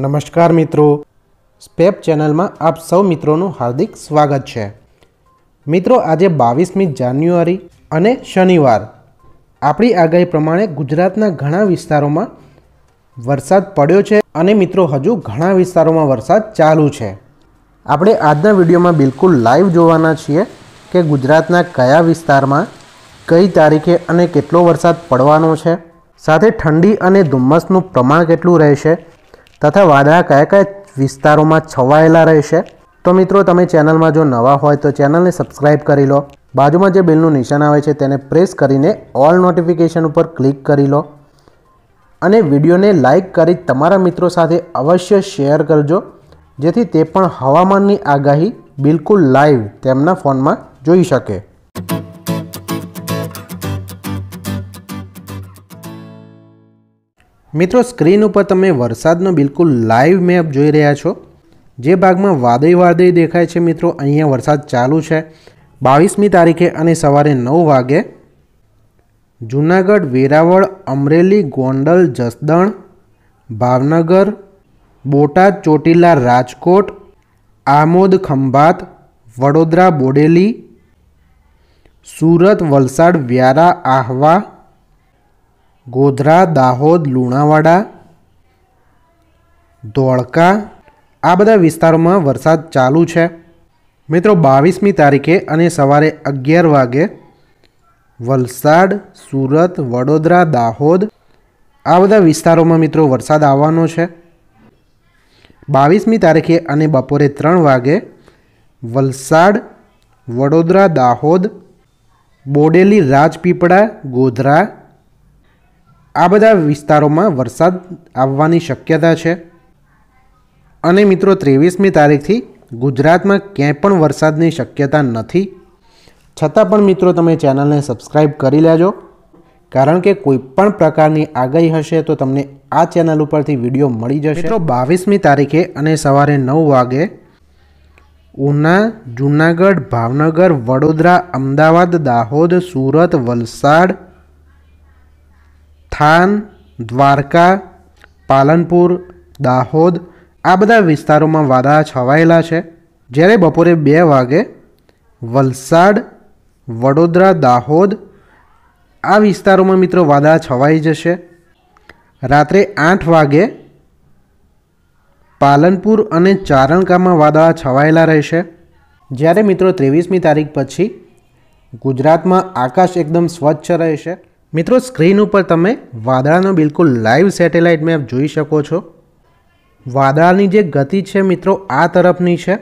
નમસ્કાર મિત્રો સ્પેપ ચેનલમાં આપ સૌ મિત્રોનું હાર્દિક સ્વાગત છે મિત્રો આજે બાવીસમી જાન્યુઆરી અને શનિવાર આપણી આગાહી પ્રમાણે ગુજરાતના ઘણા વિસ્તારોમાં વરસાદ પડ્યો છે અને મિત્રો હજુ ઘણા વિસ્તારોમાં વરસાદ ચાલુ છે આપણે આજના વિડીયોમાં બિલકુલ લાઈવ જોવાના છીએ કે ગુજરાતના કયા વિસ્તારમાં કઈ તારીખે અને કેટલો વરસાદ પડવાનો છે સાથે ઠંડી અને ધુમ્મસનું પ્રમાણ કેટલું રહેશે તથા વાદળા કયા કયા વિસ્તારોમાં છવાયેલા રહેશે તો મિત્રો તમે ચેનલમાં જો નવા હોય તો ચેનલને સબસ્ક્રાઈબ કરી લો બાજુમાં જે બિલનું નિશાન આવે છે તેને પ્રેસ કરીને ઓલ નોટિફિકેશન ઉપર ક્લિક કરી લો અને વિડીયોને લાઇક કરી તમારા મિત્રો સાથે અવશ્ય શેર કરજો જેથી તે પણ હવામાનની આગાહી બિલકુલ લાઈવ તેમના ફોનમાં જોઈ શકે મિત્રો સ્ક્રીન ઉપર તમે વરસાદનો બિલકુલ લાઈવ મેપ જોઈ રહ્યા છો જે ભાગમાં વાદળી વાદળી દેખાય છે મિત્રો અહીંયા વરસાદ ચાલુ છે બાવીસમી તારીખે અને સવારે નવ વાગે જૂનાગઢ વેરાવળ અમરેલી ગોંડલ જસદણ ભાવનગર બોટાદ ચોટીલા રાજકોટ આમોદ ખંભાત વડોદરા બોડેલી સુરત વલસાડ વ્યારા આહવા ગોધરા દાહોદ લુણાવાડા ધોળકા આ બધા વિસ્તારોમાં વરસાદ ચાલુ છે મિત્રો બાવીસમી તારીખે અને સવારે અગિયાર વાગે વલસાડ સુરત વડોદરા દાહોદ આ બધા વિસ્તારોમાં મિત્રો વરસાદ આવવાનો છે બાવીસમી તારીખે અને બપોરે ત્રણ વાગે વલસાડ વડોદરા દાહોદ બોડેલી રાજપીપળા ગોધરા આ બધા વિસ્તારોમાં વરસાદ આવવાની શક્યતા છે અને મિત્રો ત્રેવીસમી તારીખથી ગુજરાતમાં ક્યાંય પણ વરસાદની શક્યતા નથી છતાં પણ મિત્રો તમે ચેનલને સબસ્ક્રાઈબ કરી લેજો કારણ કે કોઈ પણ પ્રકારની આગાહી હશે તો તમને આ ચેનલ ઉપરથી વિડીયો મળી જશે તો બાવીસમી તારીખે અને સવારે નવ વાગે ઉના જૂનાગઢ ભાવનગર વડોદરા અમદાવાદ દાહોદ સુરત વલસાડ થાન દ્વારકા પાલનપુર દાહોદ આ બધા વિસ્તારોમાં વાદળા છવાયેલા છે જ્યારે બપોરે બે વાગે વલસાડ વડોદરા દાહોદ આ વિસ્તારોમાં મિત્રો વાદળા છવાઈ જશે રાત્રે આઠ વાગે પાલનપુર અને ચારણકામાં વાદળા છવાયેલા રહેશે જ્યારે મિત્રો ત્રેવીસમી તારીખ પછી ગુજરાતમાં આકાશ એકદમ સ્વચ્છ રહેશે મિત્રો સ્ક્રીન ઉપર તમે વાદળાનો બિલકુલ લાઈવ સેટેલાઇટ મેપ જોઈ શકો છો વાદળાની જે ગતિ છે મિત્રો આ તરફની છે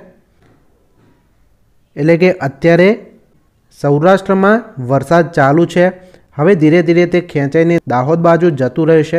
એટલે કે અત્યારે સૌરાષ્ટ્રમાં વરસાદ ચાલુ છે હવે ધીરે ધીરે તે ખેંચાઈને દાહોદ બાજુ જતું રહેશે